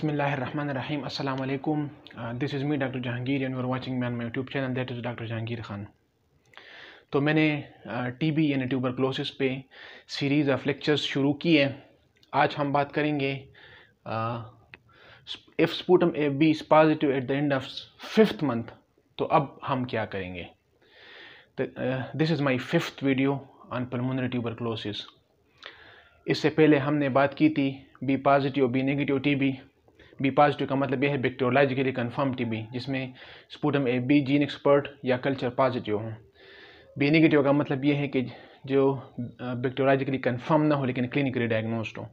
Bismillahirrahmanirrahim. अल्लाम this is me is me and Jahangir and you are watching me on my YouTube channel that is तो मैंने T uh, B यानी tuberculosis पे series of lectures शुरू किए आज हम बात करेंगे if sputum A B is positive at the end of fifth month तो अब हम क्या करेंगे this is my fifth video on pulmonary tuberculosis इससे पहले हमने बात की थी B positive B negative T B B positive का मतलब यह है बैक्टेरियोलॉजिकली कन्फर्म टीबी जिसमें sputum A B gene expert या कल्चर पॉजिटिव हों बी निगेटिव का मतलब यह है कि जो बैक्टेरियोलॉजिकली uh, कन्फर्म ना हो लेकिन क्लिनिकली डायग्नोस्ड हो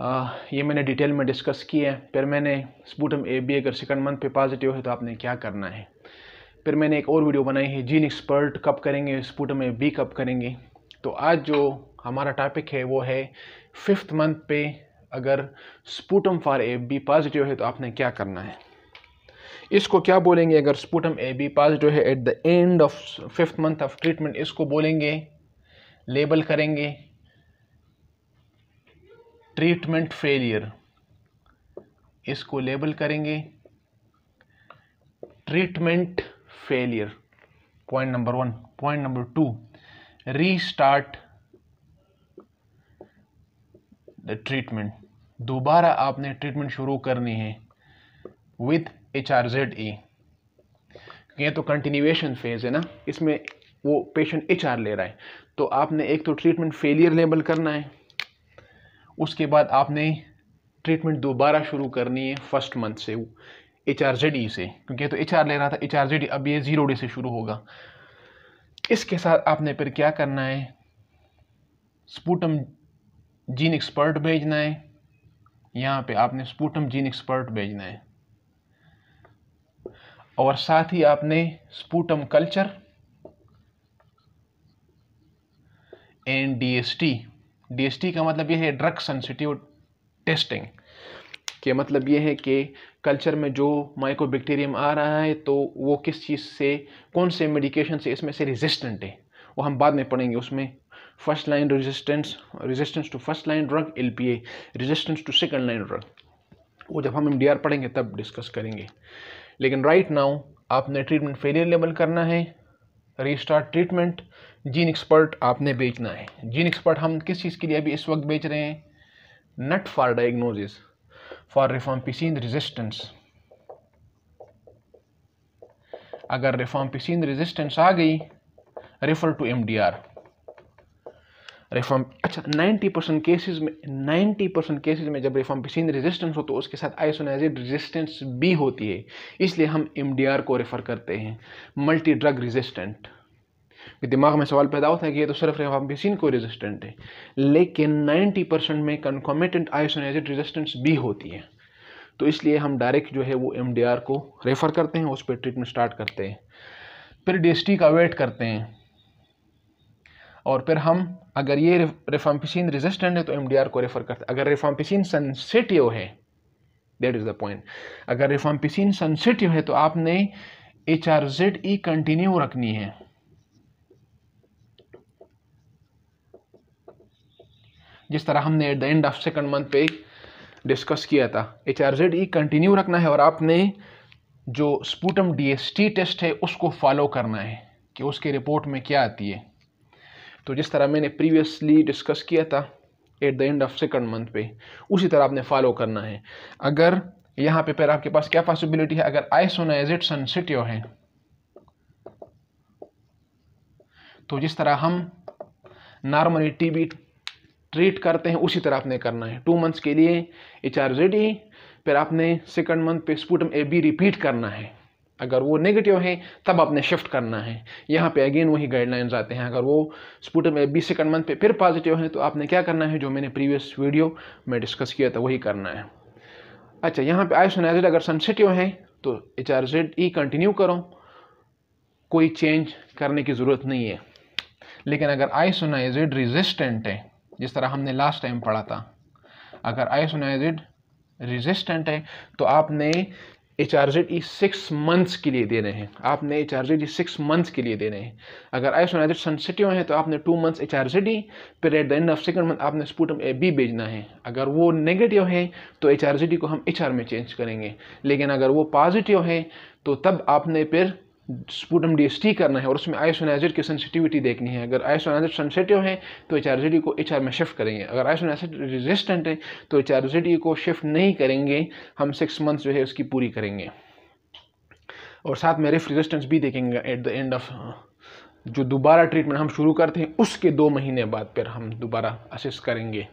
आ, uh, ये मैंने डिटेल में डिस्कस किया है फिर मैंने स्पूटम ए बी अगर सेकंड मंथ पे पॉजिटिव है तो आपने क्या करना है फिर मैंने एक और वीडियो बनाई है जीन एक्सपर्ट कब करेंगे स्पूटम ए बी कब करेंगे तो आज जो हमारा टॉपिक है वो है फिफ्थ मंथ पे अगर sputum for A B positive है तो आपने क्या करना है इसको क्या बोलेंगे अगर स्पूटम ए बी पॉजिटिव है at the end of fifth month of treatment इसको बोलेंगे लेबल करेंगे ट्रीटमेंट फेलियर इसको लेबल करेंगे treatment failure point number one point number two restart the treatment दोबारा आपने ट्रीटमेंट शुरू करनी है with H R Z E ये तो कंटिन्यूएशन फेज़ है ना इसमें वो पेशेंट एच आर ले रहा है तो आपने एक तो ट्रीटमेंट फेलियर लेबल करना है उसके बाद आपने ट्रीटमेंट दोबारा शुरू करनी है फर्स्ट मंथ से एच आर जेड ई से क्योंकि तो एच आर ले रहा था एच आर जेड ई अब ये ज़ीरो डे से शुरू होगा इसके साथ आपने फिर क्या करना है स्पूटम जीन एक्सपर्ट भेजना है यहाँ पे आपने स्पूटम जीन एक्सपर्ट भेजना है और साथ ही आपने sputum culture and DST DST का मतलब यह है ड्रग सेंसिटिव टेस्टिंग के मतलब ये है कि कल्चर में जो माइकोबैक्टीरियम आ रहा है तो वो किस चीज़ से कौन से मेडिकेशन से इसमें से रेजिस्टेंट है वो हम बाद में पढ़ेंगे उसमें first line resistance resistance to first line drug L resistance to second line drug वो जब हम एम पढ़ेंगे तब डिस्कस करेंगे लेकिन राइट right नाउ आपने ट्रीटमेंट फेलियर लेबल करना है रीस्टार्ट ट्रीटमेंट जीन एक्सपर्ट आपने बेचना है जीन एक्सपर्ट हम किस चीज़ के लिए अभी इस वक्त बेच रहे हैं NAAT for diagnosis for rifampicin resistance अगर रिफॉर्म पिसीन रेजिस्टेंस आ गई रेफर टू एमडीआर रिफॉर्म अच्छा 90 परसेंट केसेज में 90 परसेंट केसेज में जब पिसिन रेजिस्टेंस हो तो उसके साथ आइसोनाइजिड रेजिस्टेंस भी होती है इसलिए हम एम को रेफ़र करते हैं मल्टी ड्रग रेजिस्टेंट दिमाग में सवाल पैदा होता है कि ये तो सिर्फ रिफॉर्मपिसिन को रेजिस्टेंट है लेकिन 90 परसेंट में कन्कॉमेटेंट आइसोनाइजिड रेजिस्टेंस भी होती है तो इसलिए हम डायरेक्ट जो है वो एम को रेफ़र करते हैं उस पर ट्रीटमेंट स्टार्ट करते हैं फिर डी का वेट करते हैं और फिर हम अगर ये रिफाम्पिसिन रेजिस्टेंट है तो एमडीआर को रेफ़र करते अगर रिफाम्पिसिन सेंसिटिव है दैट इज़ द पॉइंट अगर रिफाम्पिसिन सेंसिटिव है तो आपने H R Z E continue रखनी है जिस तरह हमने at the end of second month पे डिस्कस किया था H R Z E continue रखना है और आपने जो स्पूटम डी टेस्ट है उसको फॉलो करना है कि उसके रिपोर्ट में क्या आती है तो जिस तरह मैंने प्रीवियसली डिस्कस किया था at the end of second month पे उसी तरह आपने फॉलो करना है अगर यहाँ पे पर आपके पास क्या पॉसिबिलिटी है अगर सन सनसिटियो है तो जिस तरह हम नॉर्मली टीबी ट्रीट करते हैं उसी तरह आपने करना है टू मंथ्स के लिए एच आर जेड फिर आपने सेकंड मंथ पे स्पूटम ए बी रिपीट करना है अगर वो नेगेटिव हैं तब आपने शिफ्ट करना है यहाँ पे अगेन वही गाइडलाइंस आते हैं अगर वो स्पूटर में बीस सेकंड मंथ पे फिर पॉजिटिव हैं तो आपने क्या करना है जो मैंने प्रीवियस वीडियो में डिस्कस किया था वही करना है अच्छा यहाँ पे आइसोनाइजेड अगर सनसेटिव हैं तो H R Z E continue करो कोई चेंज करने की ज़रूरत नहीं है लेकिन अगर आइसोनाइजेड रिजिस्टेंट है जिस तरह हमने लास्ट टाइम पढ़ा था अगर आइसोनाइजेड रेजिस्टेंट है तो आपने H R Z E six months के लिए दे रहे हैं आपने H R Z E six months के लिए दे रहे हैं अगर आई सोनाइजेड सेंसिटिव है तो आपने two months H R Z E फिर at the end of second month आपने स्पूटम ए बी भेजना है अगर वो नेगेटिव है तो एच आर जेड ई को हम एच आर में चेंज करेंगे लेकिन अगर वो पॉजिटिव है तो तब आपने फिर स्पूटम डी करना है और उसमें आइसोनाइजेड की सेंसिटिविटी देखनी है अगर आइसोनाइजेड सेंसिटिव है तो एच को एच में शिफ्ट करेंगे अगर आइसोनाइजर रेजिस्टेंट है तो एच को शिफ्ट नहीं करेंगे हम सिक्स मंथ्स जो है उसकी पूरी करेंगे और साथ में रिफ रेजिस्टेंस भी देखेंगे एट द एंड ऑफ जो दोबारा ट्रीटमेंट हम शुरू करते हैं उसके दो महीने बाद फिर हम दोबारा असिस्ट करेंगे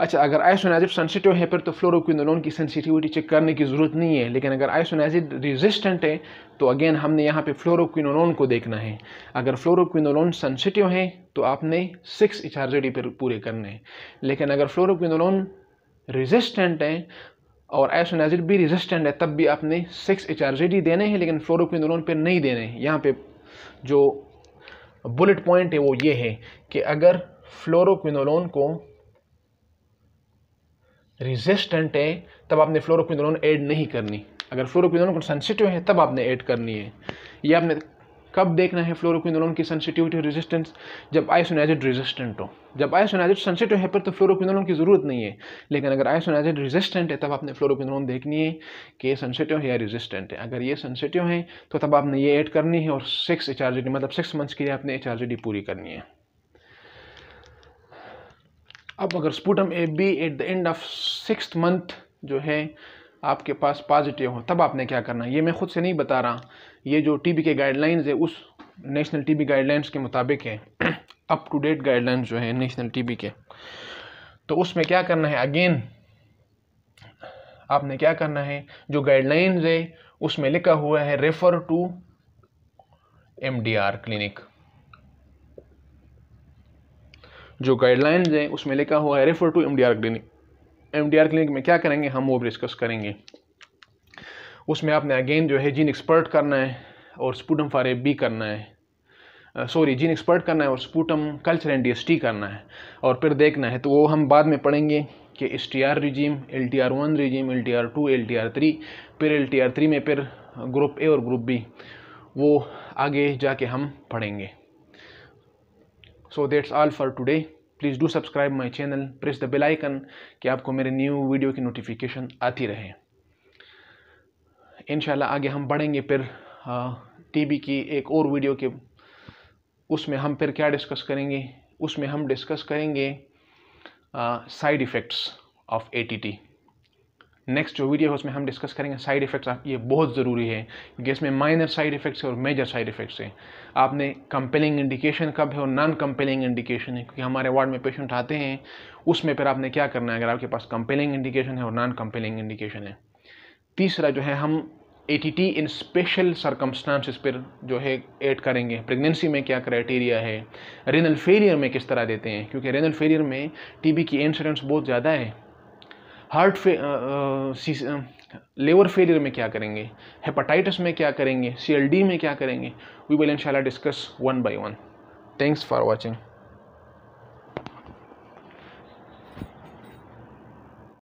अच्छा अगर आइसोनाजिड सेंसिटिव है फिर तो फ्लोरोक्विनोलोन की सेंसिटिविटी चेक करने की ज़रूरत नहीं है लेकिन अगर आइसोनाजिड रेजिस्टेंट है तो अगेन हमने यहाँ पे फ्लोरोक्विनोलोन को देखना है अगर फ्लोरोक्विनोलोन सेंसिटिव है तो आपने सिक्स एच आर पूरे करने हैं लेकिन अगर फ्लोरोक्विनोलोन रेजिस्टेंट हैं और आइसोनाजिड भी रेजिस्टेंट है तब भी आपने सिक्स एच देने हैं लेकिन फ्लोरोक्विनोलोन पर नहीं देने हैं यहाँ पर जो बुलेट पॉइंट है वो ये है कि अगर फ्लोरोक्विनोलोन को रेजिस्टेंट है तब आपने फ्लोरोक्विनोलोन ऐड नहीं करनी अगर फ्लोरोक्विनोलोन को सेंसिटिव है तब आपने ऐड करनी है ये आपने कब देखना है फ्लोरोक्विनोलोन की सेंसिटिविटी रेजिस्टेंस जब आइसोनाइजिड रेजिस्टेंट हो जब आइसोनाइजिड सेंसिटिव है पर तो फ्लोरोक्विनोलोन की ज़रूरत नहीं है लेकिन अगर आइसोनाइजिड रेजिस्टेंट है तब आपने फ्लोरोक्विनोलोन देखनी है कि ये सेंसिटिव है या रेजिस्टेंट है अगर ये सेंसिटिव है तो तब आपने ये ऐड करनी है और सिक्स एच मतलब सिक्स मंथ्स के लिए आपने एच पूरी करनी है अब अगर sputum A B at the end of six month जो है आपके पास पॉजिटिव हो तब आपने क्या करना है ये मैं खुद से नहीं बता रहा ये जो बी के गाइडलाइंस है उस नेशनल बी गाइडलाइंस के मुताबिक है अप टू डेट गाइडलाइंस जो है नेशनल बी के तो उसमें क्या करना है अगेन आपने क्या करना है जो गाइडलाइंस है उसमें लिखा हुआ है रेफ़र टू आर क्लिनिक जो गाइडलाइंस हैं उसमें लिखा हुआ है refer to M D R clinic M D R clinic में क्या करेंगे हम वो भी डिस्कस करेंगे उसमें आपने अगेन जो है जीन एक्सपर्ट करना है और स्पूटम फारे बी करना है सॉरी जीन एक्सपर्ट करना है और स्पूटम कल्चर एंड डी करना है और फिर देखना है तो वो हम बाद में पढ़ेंगे कि S T R regime L T R one regime L T R two L T R three फिर एल टी आर थ्री में फिर ग्रुप ए और ग्रुप बी वो आगे जाके हम पढ़ेंगे so that's all for today please do subscribe my channel press the bell icon कि आपको मेरे न्यू वीडियो की नोटिफिकेशन आती रहे इन आगे हम बढ़ेंगे फिर टीबी की एक और वीडियो के उसमें हम फिर क्या डिस्कस करेंगे उसमें हम डिस्कस करेंगे side effects of ATT next जो वीडियो है उसमें हम डिस्कस करेंगे साइड इफेक्ट्स आप ये बहुत ज़रूरी है क्योंकि इसमें माइनर साइड इफेक्ट्स और मेजर साइड इफेक्ट्स हैं आपने कंपेलिंग इंडिकेशन कब है और नॉन कंपेलिंग इंडिकेशन है क्योंकि हमारे वार्ड में पेशेंट आते हैं उसमें फिर आपने क्या करना है अगर आपके पास कंपेलिंग इंडिकेशन है और नॉन कंपेलिंग इंडिकेशन है तीसरा जो है हम A T T in special circumstances पर जो है ऐड करेंगे प्रेगनेंसी में क्या क्राइटेरिया है रेनल फेलियर में किस तरह देते हैं क्योंकि रेनल फेलियर में टीबी की इंसिडेंस बहुत ज़्यादा है हार्ट फे लेवर फेलियर में क्या करेंगे हेपाटाइटिस में क्या करेंगे सी में क्या करेंगे वी विल इंशाल्लाह discuss one by one thanks for watching